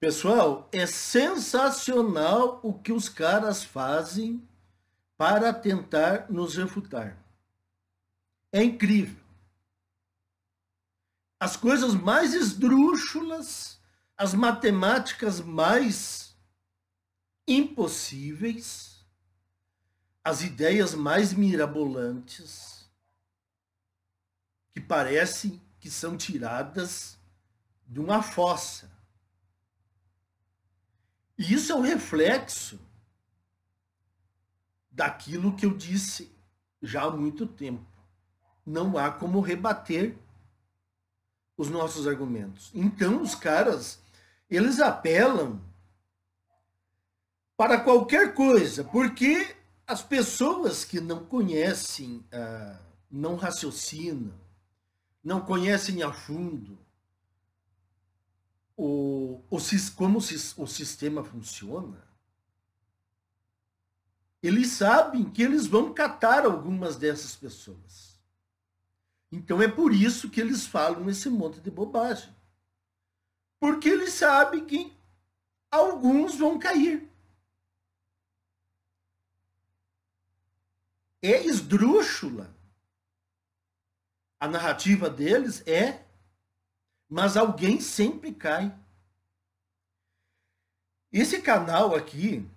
Pessoal, é sensacional o que os caras fazem para tentar nos refutar. É incrível. As coisas mais esdrúxulas, as matemáticas mais impossíveis, as ideias mais mirabolantes, que parecem que são tiradas de uma fossa e isso é um reflexo daquilo que eu disse já há muito tempo. Não há como rebater os nossos argumentos. Então, os caras, eles apelam para qualquer coisa, porque as pessoas que não conhecem, ah, não raciocinam, não conhecem a fundo, o, o, como o sistema funciona, eles sabem que eles vão catar algumas dessas pessoas. Então é por isso que eles falam esse monte de bobagem. Porque eles sabem que alguns vão cair. É esdrúxula. A narrativa deles é mas alguém sempre cai. Esse canal aqui,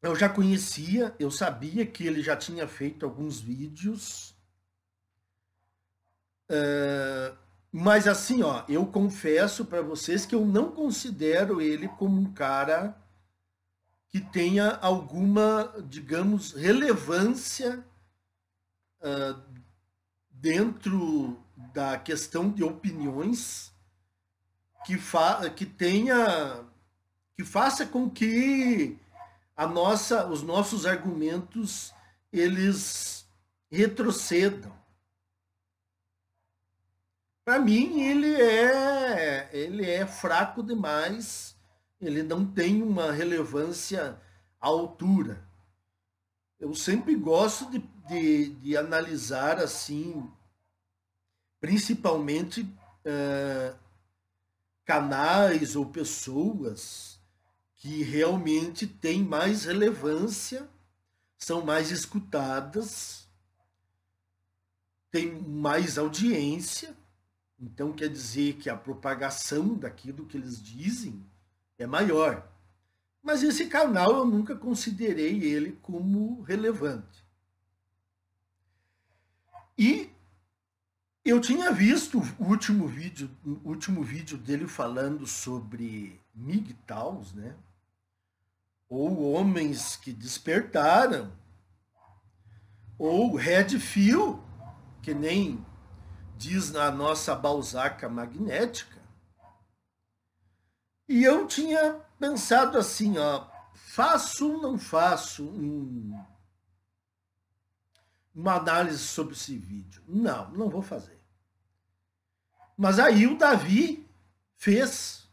eu já conhecia, eu sabia que ele já tinha feito alguns vídeos. Uh, mas assim, ó, eu confesso para vocês que eu não considero ele como um cara que tenha alguma, digamos, relevância uh, dentro da questão de opiniões que, fa que tenha que faça com que a nossa os nossos argumentos eles retrocedam para mim ele é ele é fraco demais ele não tem uma relevância à altura eu sempre gosto de, de, de analisar assim principalmente uh, canais ou pessoas que realmente têm mais relevância, são mais escutadas, têm mais audiência. Então quer dizer que a propagação daquilo que eles dizem é maior. Mas esse canal eu nunca considerei ele como relevante. E eu tinha visto o último vídeo, o último vídeo dele falando sobre MGTOWs, né? Ou homens que despertaram, ou Red Fio, que nem diz na nossa balzaca magnética. E eu tinha pensado assim, ó, faço ou não faço um uma análise sobre esse vídeo. Não, não vou fazer. Mas aí o Davi fez.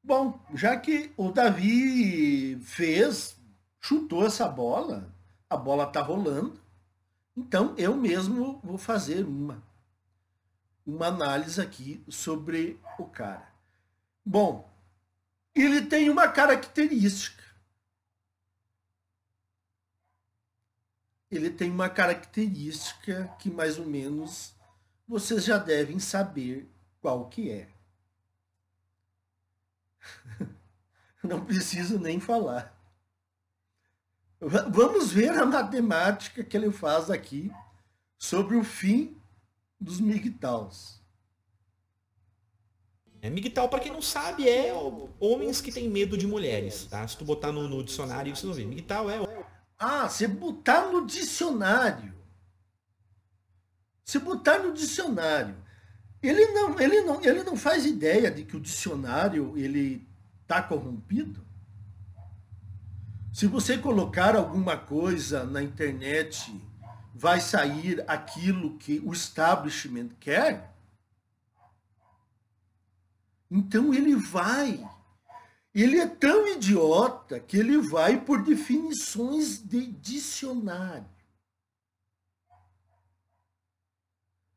Bom, já que o Davi fez, chutou essa bola, a bola tá rolando, então eu mesmo vou fazer uma uma análise aqui sobre o cara. Bom, ele tem uma característica ele tem uma característica que mais ou menos vocês já devem saber qual que é. Não preciso nem falar. Vamos ver a matemática que ele faz aqui sobre o fim dos migtaus. É, migtal, para quem não sabe, é homens que têm medo de mulheres, tá? Se tu botar no, no dicionário, você não vê. Migtal é ah, você botar no dicionário. Se botar no dicionário. Ele não, ele não, ele não faz ideia de que o dicionário ele tá corrompido. Se você colocar alguma coisa na internet, vai sair aquilo que o establishment quer. Então ele vai ele é tão idiota que ele vai por definições de dicionário.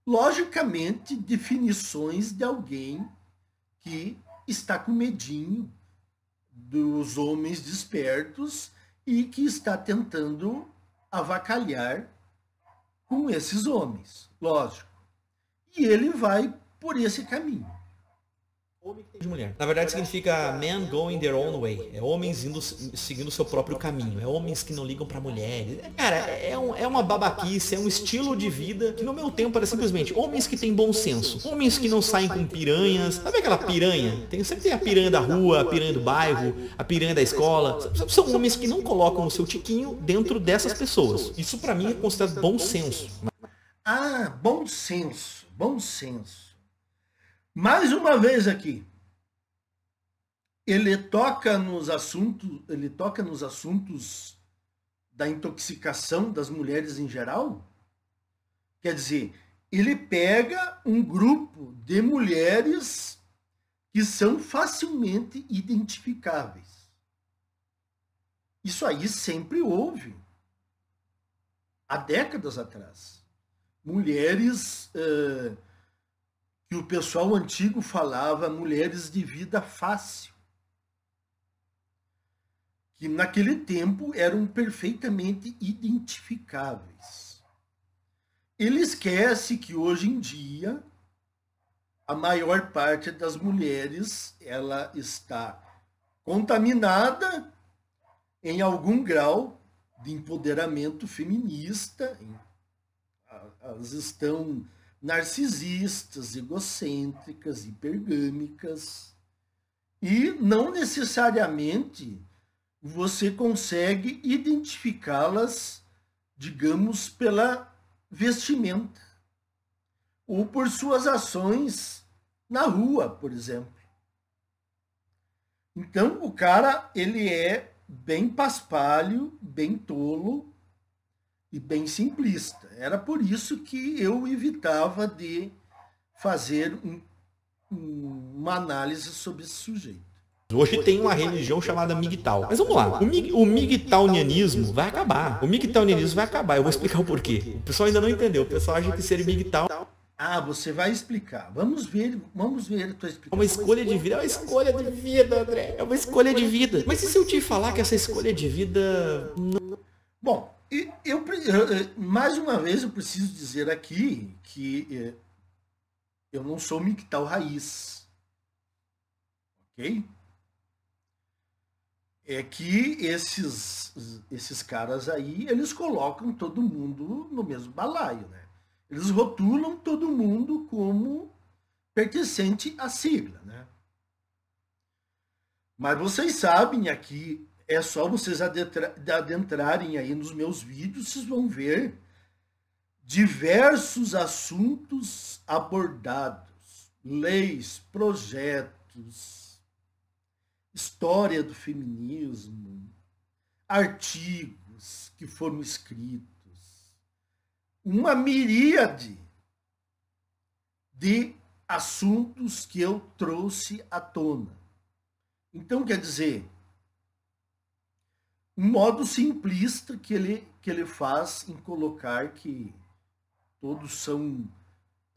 Logicamente, definições de alguém que está com medinho dos homens despertos e que está tentando avacalhar com esses homens, lógico. E ele vai por esse caminho de mulher. Na verdade significa men going their own way. É homens indo seguindo seu próprio caminho. É homens que não ligam para mulheres. É, cara, é, um, é uma babaquice, é um estilo de vida que no meu tempo era simplesmente homens que têm bom senso. Homens que não saem com piranhas. Sabe aquela piranha? Tem, sempre tem a piranha da rua, a piranha do bairro, a piranha da escola. São homens que não colocam o seu tiquinho dentro dessas pessoas. Isso para mim é considerado bom senso. Ah, bom senso, bom senso. Mais uma vez aqui, ele toca nos assuntos, ele toca nos assuntos da intoxicação das mulheres em geral? Quer dizer, ele pega um grupo de mulheres que são facilmente identificáveis. Isso aí sempre houve. Há décadas atrás. Mulheres. Uh, que o pessoal antigo falava mulheres de vida fácil, que naquele tempo eram perfeitamente identificáveis. Ele esquece que hoje em dia a maior parte das mulheres ela está contaminada em algum grau de empoderamento feminista, elas estão narcisistas, egocêntricas, hipergâmicas. E não necessariamente você consegue identificá-las, digamos, pela vestimenta ou por suas ações na rua, por exemplo. Então, o cara, ele é bem paspalho, bem tolo, e bem simplista. Era por isso que eu evitava de fazer um, um, uma análise sobre esse sujeito. Hoje, Hoje tem uma religião chamada migtal. Mas vamos lá, o, mig, o migtalnianismo vai acabar. O migtalnianismo vai acabar, eu vou explicar o porquê. O pessoal ainda não entendeu, o pessoal acha que ser migtal... Ah, você vai explicar. Vamos ver, vamos ver a tua explicação. É uma escolha de vida, é uma escolha de vida, André. É uma escolha de vida. Mas e se eu te falar que essa escolha de vida... Bom, e eu, eh, eh, mais uma vez, eu preciso dizer aqui que eh, eu não sou mictal raiz. Ok? É que esses, esses caras aí, eles colocam todo mundo no mesmo balaio, né? Eles rotulam todo mundo como pertencente à sigla, né? Mas vocês sabem aqui é só vocês adentrarem aí nos meus vídeos, vocês vão ver diversos assuntos abordados, leis, projetos, história do feminismo, artigos que foram escritos, uma miríade de assuntos que eu trouxe à tona. Então, quer dizer, um modo simplista que ele, que ele faz em colocar que todos são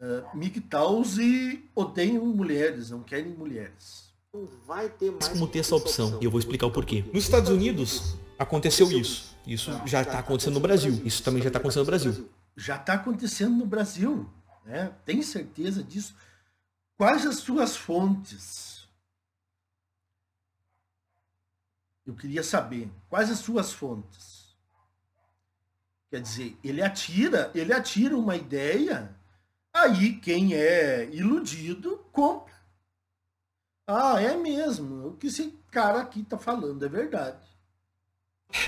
uh, migtaus e odeiam mulheres, não querem mulheres. Não vai ter mais. como ter essa opção, e eu vou explicar o porquê. Nos Estados Unidos aconteceu isso. Isso tá, já está tá acontecendo no Brasil. Isso também já está acontecendo no Brasil. Já está acontecendo no Brasil. Né? Tem certeza disso? Quais as suas fontes? Eu queria saber quais as suas fontes. Quer dizer, ele atira, ele atira uma ideia, aí quem é iludido compra. Ah, é mesmo. O que esse cara aqui está falando é verdade.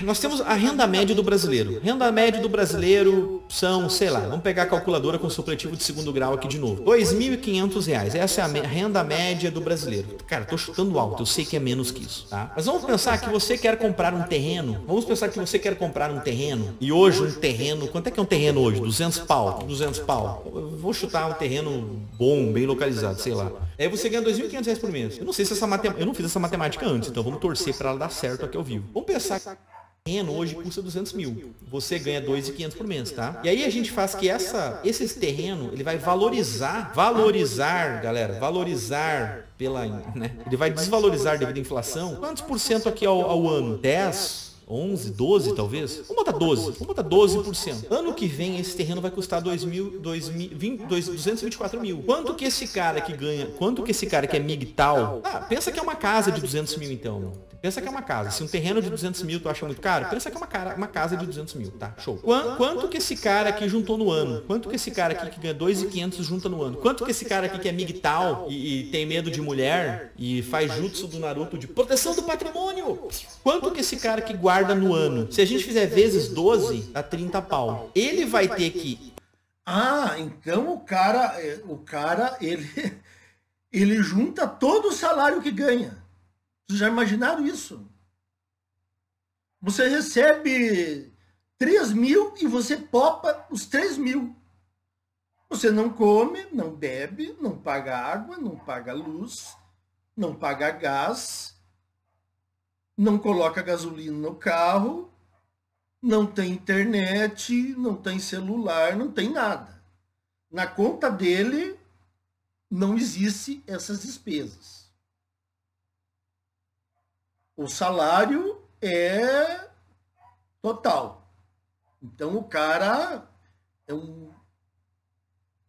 Nós temos a tá renda média do brasileiro. Renda tá média do brasileiro são, sei lá, vamos pegar a calculadora com supletivo de segundo grau aqui de novo. R$ 2.500. É essa é a renda média do brasileiro. Cara, tô tá chutando alto, eu sei que é menos que isso, tá? Mas vamos pensar que você quer comprar um terreno. Vamos pensar que você quer comprar um terreno. E hoje um terreno, quanto é que é um terreno hoje? 200 pau, 200 pau. vou chutar um terreno bom, bem localizado, sei lá. Aí é, você ganha R$ 2.500 por mês. Eu não sei se essa matemática, eu não fiz essa matemática antes, então vamos torcer para ela dar certo aqui ao vivo. Vamos pensar terreno hoje custa 200 mil. Você ganha 2,500 por mês, tá? E aí tá? a gente faz que essa, esse terreno, ele vai valorizar, valorizar, galera, né? valorizar pela, né? né? Ele vai desvalorizar devido à inflação. Quantos por cento aqui ao, ao ano? 10, 11, 12 talvez. Vamos botar 12. Vamos botar 12%. Ano que vem esse terreno vai custar 2 mil, 2 mil, 20, 224 mil. Quanto que esse cara que ganha, quanto que esse cara que é migtal, ah, pensa que é uma casa de 200 mil então, mano. Pensa que é uma casa. Se um terreno é de 200 mil tu acha muito caro, pensa que é uma, cara, uma casa de 200 mil, tá? Show. Quanto que esse cara aqui juntou no ano? Quanto que esse cara aqui que ganha 2,500 junta no ano? Quanto que esse cara aqui que é migtal e, e tem medo de mulher e faz jutsu do Naruto de proteção do patrimônio? Quanto que esse cara que guarda guarda no ano. Se a gente fizer vezes 12, dá 30 pau. Ele vai ter que. Ah, então o cara, é, o cara, ele, ele junta todo o salário que ganha. Vocês já imaginaram isso? Você recebe 3 mil e você popa os 3 mil. Você não come, não bebe, não paga água, não paga luz, não paga gás, não coloca gasolina no carro, não tem internet, não tem celular, não tem nada. Na conta dele não existe essas despesas. O salário é total. Então o cara é um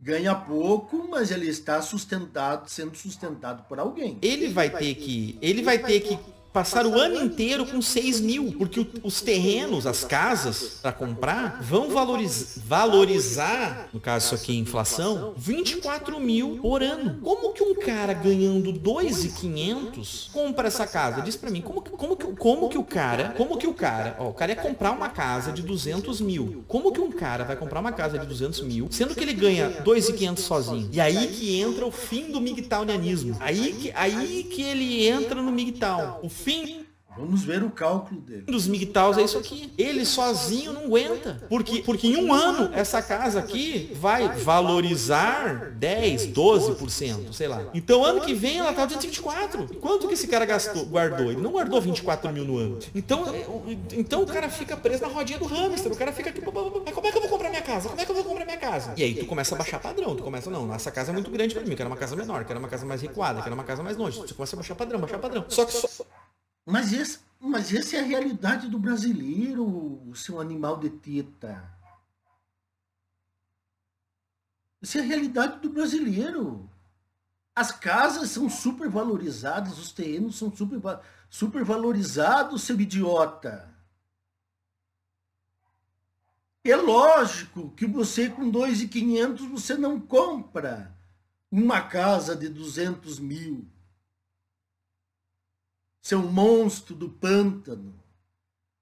ganha pouco, mas ele está sustentado, sendo sustentado por alguém. Ele, ele vai, vai ter, que, ele vai ter que, que passar o ano inteiro com 6 mil, porque os terrenos, as casas para comprar, vão valoriz valorizar, no caso isso aqui é inflação, 24 mil por ano. Como que um cara ganhando 2,500 compra essa casa? Diz para mim, como, como, que, como que o cara, como que o cara, ó, o cara ia comprar uma casa de 200 mil. Como que um cara vai comprar uma casa de 200 mil, sendo que ele ganha 2,500 sozinho? E aí que entra o fim do migtownianismo. Aí que, aí que ele entra no migtown. O fim Vamos ver o cálculo dele. Dos migtaus é isso aqui. Ele sozinho não aguenta. Porque, porque em um ano, essa casa aqui vai valorizar 10, 12%, sei lá. Então, ano que vem, ela tá 224. Quanto que esse cara gastou, guardou? Ele não guardou 24 mil no ano. Então, é, então o cara fica preso na rodinha do hamster. O cara fica aqui, tipo, mas como é que eu vou comprar minha casa? Como é que eu vou comprar minha casa? E aí tu começa a baixar padrão. Tu começa, não, essa casa é muito grande para mim. Eu quero uma casa menor, quero uma casa mais recuada, quero uma casa mais longe. Tu começa a baixar padrão, baixar padrão. Só que... Só, mas, esse, mas essa é a realidade do brasileiro, seu animal de teta. Essa é a realidade do brasileiro. As casas são supervalorizadas, os terrenos são super, supervalorizados, seu idiota. É lógico que você com 2.500 você não compra uma casa de 200 mil seu é monstro do pântano.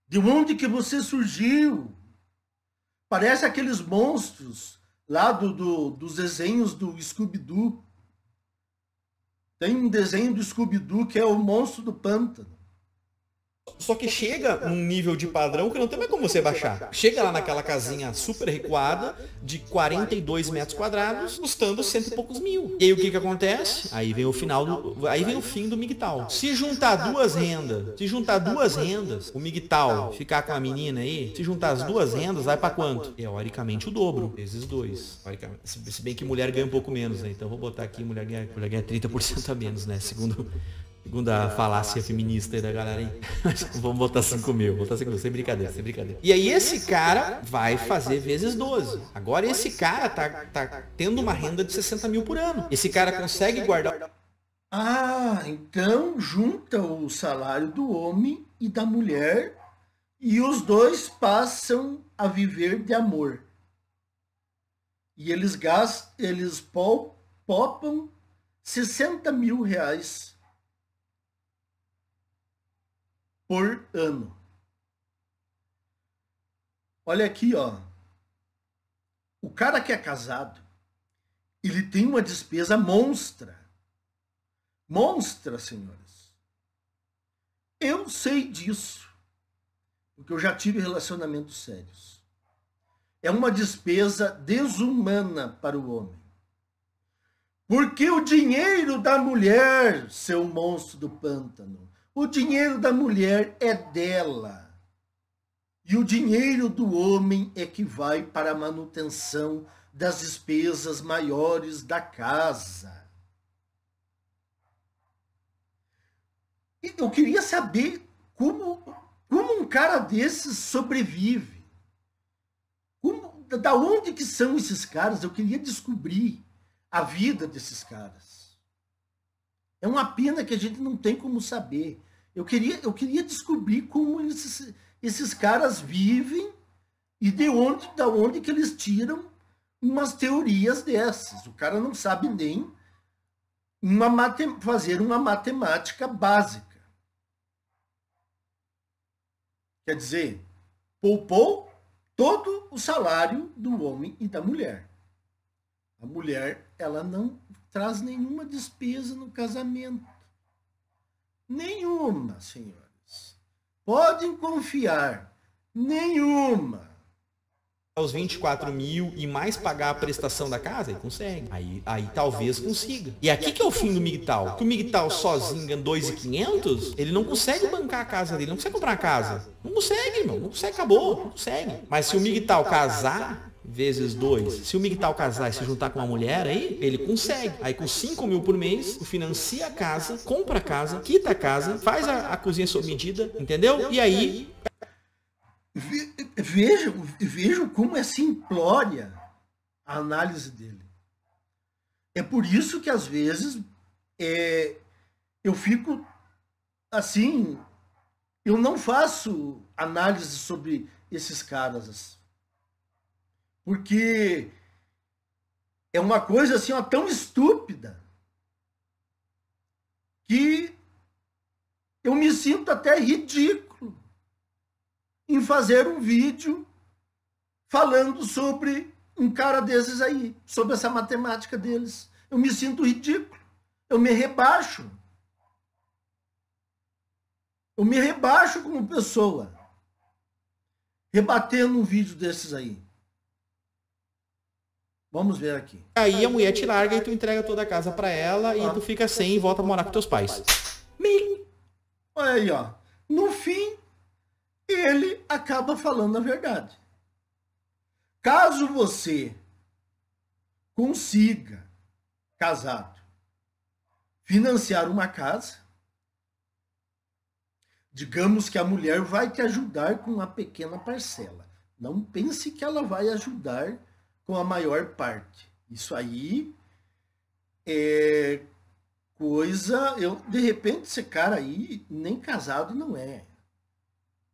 De onde que você surgiu? Parece aqueles monstros lá do, do dos desenhos do Scooby-Doo. Tem um desenho do Scooby-Doo que é o monstro do pântano. Só que chega num nível de padrão que não tem mais como você baixar. Chega lá naquela casinha super recuada, de 42 metros quadrados, custando cento e poucos mil. E aí o que que acontece? Aí vem o final do, Aí vem o fim do migtal. Se juntar duas rendas, se juntar duas rendas, o migtal ficar com a menina aí, se juntar as duas rendas, vai para quanto? Teoricamente o dobro, vezes dois. Se bem que mulher ganha um pouco menos, né? Então vou botar aqui, mulher ganha, mulher ganha 30% a menos, né? Segundo Segundo a falácia feminista aí da galera, hein? Vamos botar 5 mil, botar 5 mil, sem brincadeira, sem brincadeira. E aí esse cara vai fazer vezes 12. Agora esse cara tá, tá tendo uma renda de 60 mil por ano. Esse cara consegue guardar. Ah, então junta o salário do homem e da mulher e os dois passam a viver de amor. E eles gastam, eles popam 60 mil reais por ano. Olha aqui, ó. O cara que é casado, ele tem uma despesa monstra. Monstra, senhores. Eu sei disso, porque eu já tive relacionamentos sérios. É uma despesa desumana para o homem. Porque o dinheiro da mulher, seu monstro do pântano, o dinheiro da mulher é dela. E o dinheiro do homem é que vai para a manutenção das despesas maiores da casa. eu queria saber como, como um cara desses sobrevive. Como, da onde que são esses caras? Eu queria descobrir a vida desses caras. É uma pena que a gente não tem como saber. Eu queria, eu queria descobrir como esses, esses caras vivem e de onde, da onde que eles tiram umas teorias dessas. O cara não sabe nem uma matem fazer uma matemática básica. Quer dizer, poupou todo o salário do homem e da mulher. A mulher, ela não traz nenhuma despesa no casamento. Nenhuma, senhores. Podem confiar. Nenhuma. Aos 24 mil e mais pagar a prestação da casa, ele consegue. Aí, aí talvez consiga. E aqui que é o fim do Migtal. Que o Migtal sozinho ganha 2,500, ele não consegue bancar a casa dele, não consegue comprar a casa. Não consegue, irmão. Não consegue, acabou. Não consegue. Mas se o Migtal casar, vezes 2. Se o Miguel casar e se juntar com uma mulher aí, ele consegue. Aí com 5 mil por mês, financia a casa, compra a casa, quita a casa, faz a, a cozinha sob medida, entendeu? E aí. veja, vejam, como é simplória a análise dele. É por isso que às vezes é, eu fico assim, eu não faço análise sobre esses caras porque é uma coisa assim, ó, tão estúpida que eu me sinto até ridículo em fazer um vídeo falando sobre um cara desses aí, sobre essa matemática deles. Eu me sinto ridículo, eu me rebaixo. Eu me rebaixo como pessoa, rebatendo um vídeo desses aí. Vamos ver aqui. Aí a mulher te larga e tu entrega toda a casa para ela ah. e tu fica sem e volta a morar com teus pais. Mim. Olha aí, ó. No fim, ele acaba falando a verdade. Caso você consiga, casado, financiar uma casa, digamos que a mulher vai te ajudar com uma pequena parcela. Não pense que ela vai ajudar com a maior parte. Isso aí é coisa. Eu, de repente, esse cara aí nem casado não é.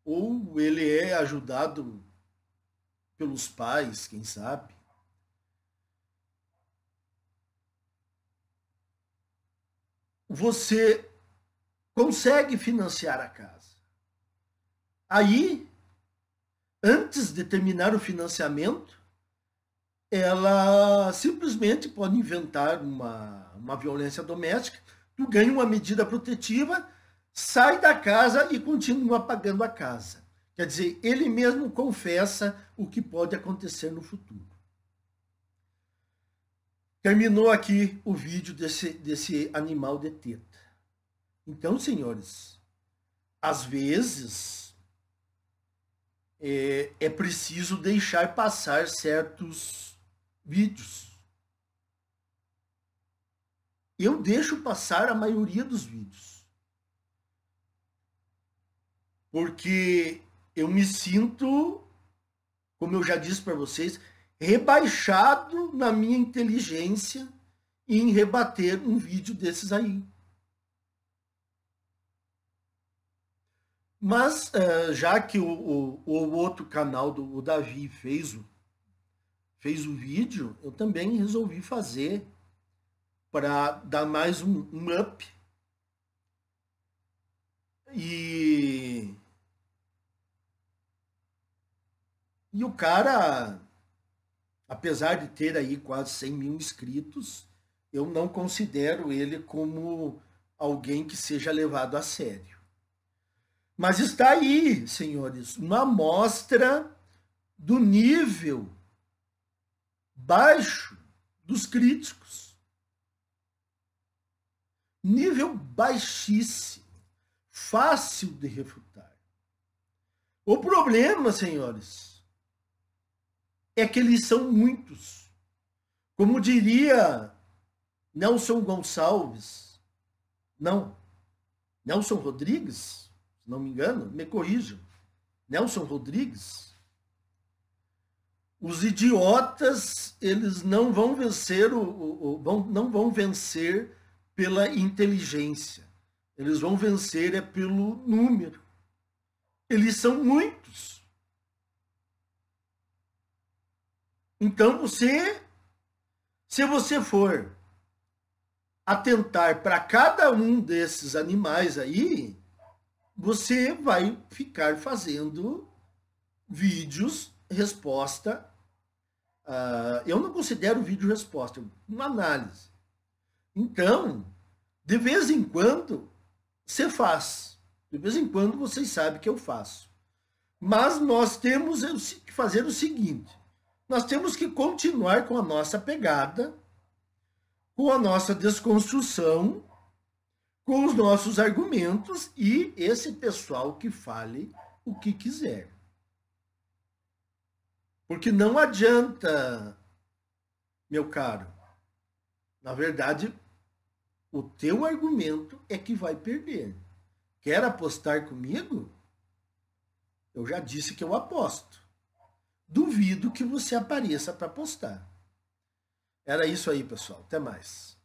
Ou ele é ajudado pelos pais, quem sabe. Você consegue financiar a casa. Aí, antes de terminar o financiamento, ela simplesmente pode inventar uma, uma violência doméstica, tu ganha uma medida protetiva, sai da casa e continua pagando a casa. Quer dizer, ele mesmo confessa o que pode acontecer no futuro. Terminou aqui o vídeo desse, desse animal de teta. Então, senhores, às vezes é, é preciso deixar passar certos vídeos. Eu deixo passar a maioria dos vídeos. Porque eu me sinto, como eu já disse para vocês, rebaixado na minha inteligência em rebater um vídeo desses aí. Mas eh, já que o, o, o outro canal do o Davi fez o, fez o vídeo, eu também resolvi fazer para dar mais um, um up. E E o cara, apesar de ter aí quase 100 mil inscritos, eu não considero ele como alguém que seja levado a sério. Mas está aí, senhores, uma amostra do nível baixo dos críticos. Nível baixíssimo, fácil de refutar. O problema, senhores, é que eles são muitos. Como diria Nelson Gonçalves, não, Nelson Rodrigues, se não me engano, me corrijam. Nelson Rodrigues, os idiotas eles não vão vencer o, o, o vão, não vão vencer pela inteligência eles vão vencer é pelo número eles são muitos então você se você for atentar para cada um desses animais aí você vai ficar fazendo vídeos resposta Uh, eu não considero vídeo resposta, é uma análise. Então, de vez em quando, você faz. De vez em quando, vocês sabem que eu faço. Mas nós temos que fazer o seguinte: nós temos que continuar com a nossa pegada, com a nossa desconstrução, com os nossos argumentos e esse pessoal que fale o que quiser. Porque não adianta, meu caro. Na verdade, o teu argumento é que vai perder. Quer apostar comigo? Eu já disse que eu aposto. Duvido que você apareça para apostar. Era isso aí, pessoal. Até mais.